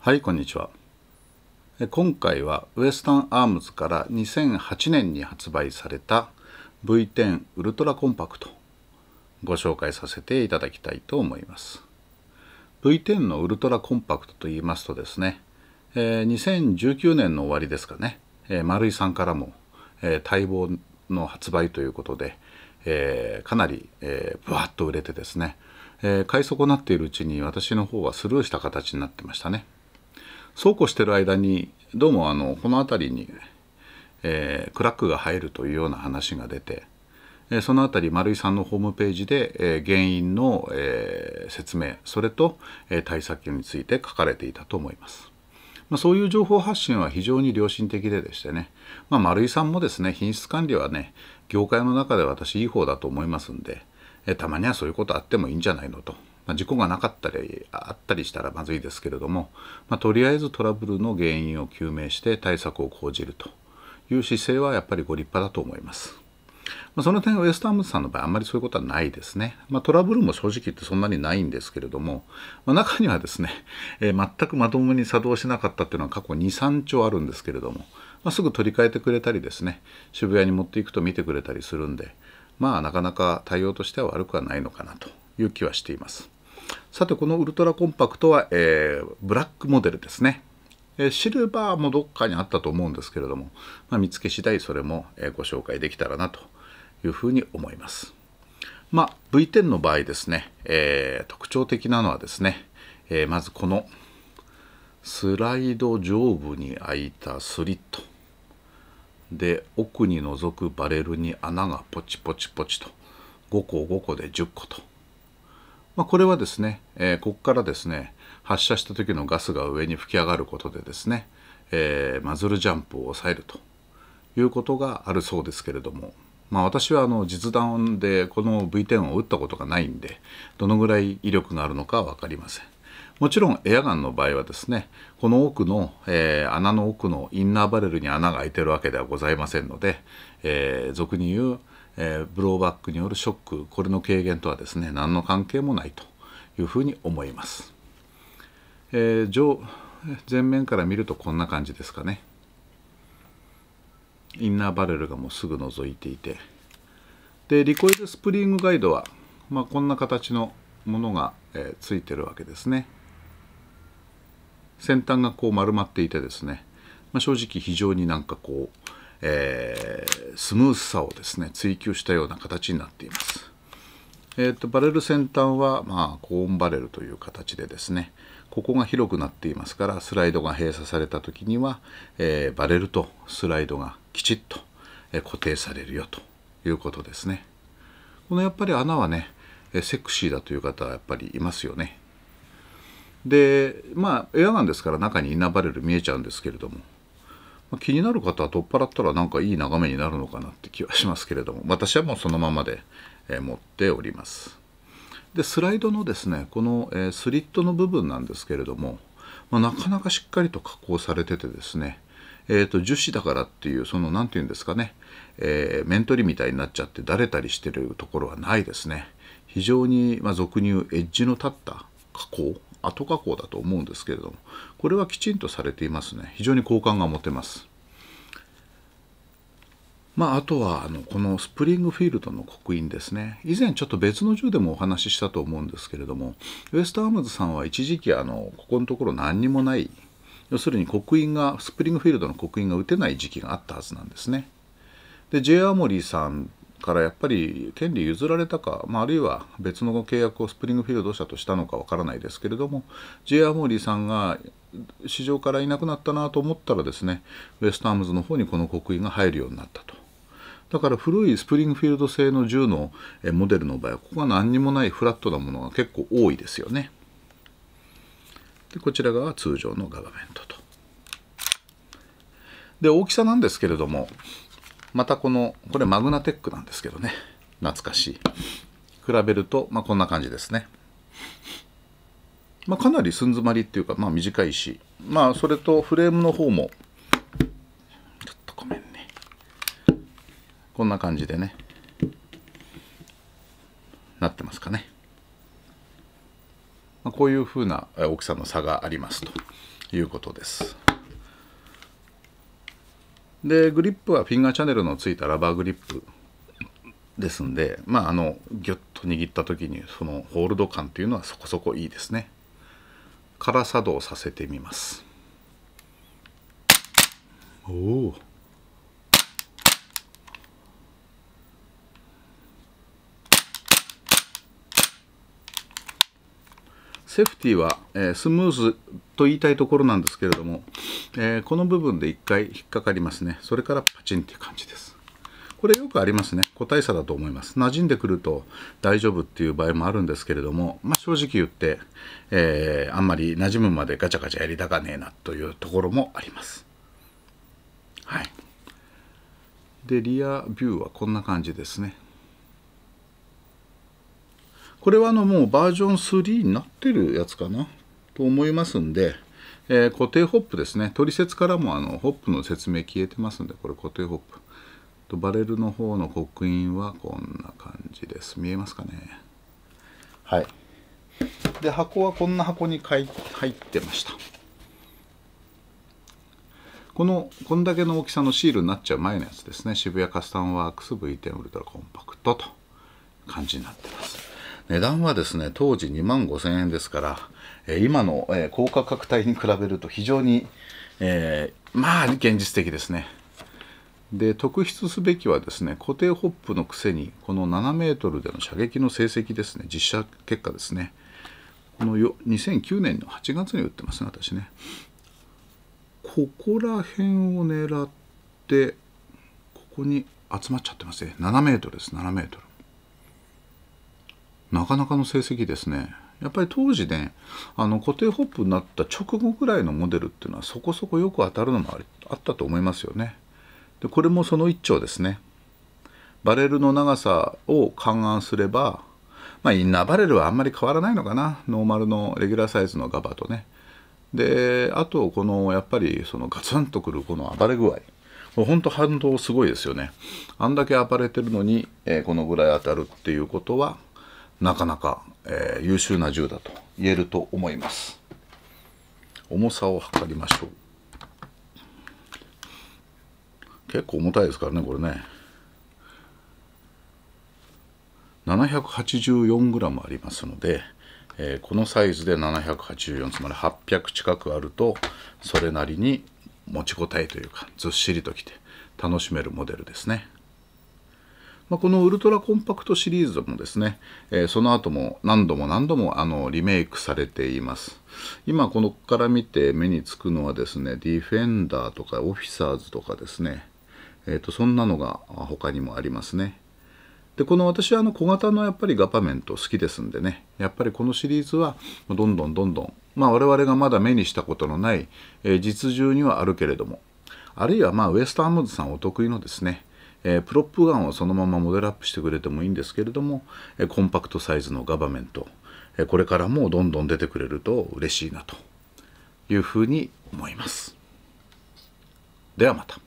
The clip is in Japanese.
はいこんにちは今回はウエスタンアームズから2008年に発売された V10 ウルトラコンパクトご紹介させていただきたいと思います V10 のウルトラコンパクトと言いますとですね2019年の終わりですかね丸井さんからも待望の発売ということでかなりぶわっと売れてですね買い損なっているうちに私の方はスルーした形になってましたね。そうこうしてる間にどうもあのこの辺りに、えー、クラックが入るというような話が出て、えー、その辺り丸井さんのホームページで、えー、原因の、え説明それと、え対策について書かれていたと思います。まあ、そういう情報発信は非常に良心的ででしてね、まあ、丸井さんもですね品質管理はね業界の中で私いい方だと思いますんでえたまにはそういうことあってもいいんじゃないのとまあ、事故がなかったりあったりしたらまずいですけれども、まあ、とりあえずトラブルの原因を究明して対策を講じるという姿勢はやっぱりご立派だと思います。まあ、その点、ウエストハムズさんの場合、あんまりそういうことはないですね。まあ、トラブルも正直言ってそんなにないんですけれども、まあ、中にはですね、えー、全くまともに作動しなかったっていうのは過去2、3兆あるんですけれども、ますぐ取り替えてくれたりですね、渋谷に持っていくと見てくれたりするんで、まあ、なかなか対応としては悪くはないのかなという気はしています。さてこのウルトラコンパクトは、えー、ブラックモデルですね、えー、シルバーもどっかにあったと思うんですけれども、まあ、見つけ次第それも、えー、ご紹介できたらなというふうに思います、まあ、V10 の場合ですね、えー、特徴的なのはですね、えまずこのスライド上部に開いたスリットで奥に覗くバレルに穴がポチポチポチと5個5個で10個とまあ、これはですね、えー、ここからですね発射した時のガスが上に吹き上がることでですね、えー、マズルジャンプを抑えるということがあるそうですけれども、まあ、私はあの実弾でこの V10 を撃ったことがないんでどのぐらい威力があるのかは分かりません。もちろんエアガンの場合はですねこの奥の、えー、穴の奥のインナーバレルに穴が開いてるわけではございませんので、えー、俗に言うえー、ブローバックによるショックこれの軽減とはですね何の関係もないというふうに思います、えー、上前面から見るとこんな感じですかねインナーバレルがもうすぐ覗いていてでリコイルスプリングガイドは、まあ、こんな形のものが、えー、ついてるわけですね先端がこう丸まっていてですね、まあ、正直非常になんかこうえー、スムースさをですね追求したような形になっています。えーと、バレル先端は、まあ、コーンバレルという形でですねここが広くなっていますからスライドが閉鎖された時には、えー、バレルとスライドがきちっと、え固定されるよということですねこのやっぱり穴はね、えセクシーだという方はやっぱりいますよねでまあエアガンですから中にインナーバレル見えちゃうんですけれどもま気になる方は取っ払ったらなんかいい眺めになるのかなって気はしますけれども私はもうそのままで、え持っておりますでスライドのですねこの、えスリットの部分なんですけれども、まあ、なかなかしっかりと加工されててですねえーと、と樹脂だからっていうその何て言うんですかね、えー、面取りみたいになっちゃってだれたりしてるところはないですね非常に、まあ、俗に言うエッジの立った加工後加工だと思うんですけれどもこれはきちんとされていますね非常に好感が持てますまあ、あとはあのこのスプリングフィールドの刻印ですね以前ちょっと別の銃でもお話ししたと思うんですけれどもウエストアームズさんは一時期あのここのところ何にもない要するに刻印がスプリングフィールドの刻印が打てない時期があったはずなんですねで J アモリーさんからやっぱり権利譲られたか、まあ、あるいは別の契約をスプリングフィールド社としたのかわからないですけれども J. r モーリーさんが市場からいなくなったなと思ったらですねウェスタームズの方にこの刻印が入るようになったと。だから古いスプリングフィールド製の銃のモデルの場合はここが何にもないフラットなものが結構多いですよね。でこちらが通常のガバメントと。で大きさなんですけれどもまたこのこれマグナテックなんですけどね懐かしい比べると、まあ、こんな感じですね、まあ、かなり寸詰まりっていうか、まあ、短いしまあそれとフレームの方もちょっとごめんねこんな感じでねなってますかね、まあ、こういうふうな大きさの差がありますということです。でグリップはフィンガーチャネルのついたラバーグリップですんでまああのギュッと握った時にそのホールド感というのはそこそこいいですねから作動させてみますおおセーフティーは、えー、スムーズと言いたいところなんですけれどもえー、この部分で1回引っかかりますねそれからパチンっていう感じですこれよくありますね個体差だと思います馴染んでくると大丈夫っていう場合もあるんですけれども、まあ、正直言って、えー、あんまり馴染むまでガチャガチャやりたかねえなというところもありますはいでリアビューはこんな感じですねこれはあのもうバージョン3になってるやつかなと思いますんでえー、固定ホップですね取説からもあのホップの説明消えてますんでこれ固定ホップとバレルの方の刻印はこんな感じです見えますかねはいで箱はこんな箱に入ってましたこのこんだけの大きさのシールになっちゃう前のやつですね渋谷カスタムワークス V10 ウルトラコンパクトと感じになってます値段はですね当時2万5000円ですから、え今の、え高価格帯に比べると非常に、えー、まあ現実的ですね。で特筆すべきはですね固定ホップのくせにこの7メートルでの射撃の成績ですね実射結果ですねこのよ2009年の8月に打ってますね私ねここら辺を狙ってここに集まっちゃってますね7メートルです7メートルなかなかの成績ですね。やっぱり当時ね、あの固定ホップになった直後ぐらいのモデルっていうのはそこそこよく当たるのもあったと思いますよね。でこれもその一丁ですね。バレルの長さを勘案すれば、まあ、インナーバレルはあんまり変わらないのかな。ノーマルのレギュラーサイズのガバとね。で、あと、この、やっぱり、そのガツンとくるこの暴れ具合。ほんと反動すごいですよね。あんだけ暴れてるのに、えー、このぐらい当たるっていうことは、なかなか、えー、優秀な銃だと言えると思います重さを測りましょう結構重たいですからねこれね 784g ありますので、えー、このサイズで784つまり800近くあるとそれなりに持ちこたえというかずっしりときて楽しめるモデルですね。まあ、このウルトラコンパクトシリーズもですね、えー、その後も何度も何度もあのリメイクされています今このから見て目につくのはですねディフェンダーとかオフィサーズとかですね、えーと、とそんなのが他にもありますねでこの私はあの小型のやっぱりガパメント好きですんでねやっぱりこのシリーズはどんどんどんどん、まあ、我々がまだ目にしたことのない、えー、実銃にはあるけれどもあるいはまあウエスタームズさんお得意のですねえー、プロップガンをそのままモデルアップしてくれてもいいんですけれども、えー、コンパクトサイズのガバメント、えー、これからもどんどん出てくれると嬉しいなというふうに思います。ではまた。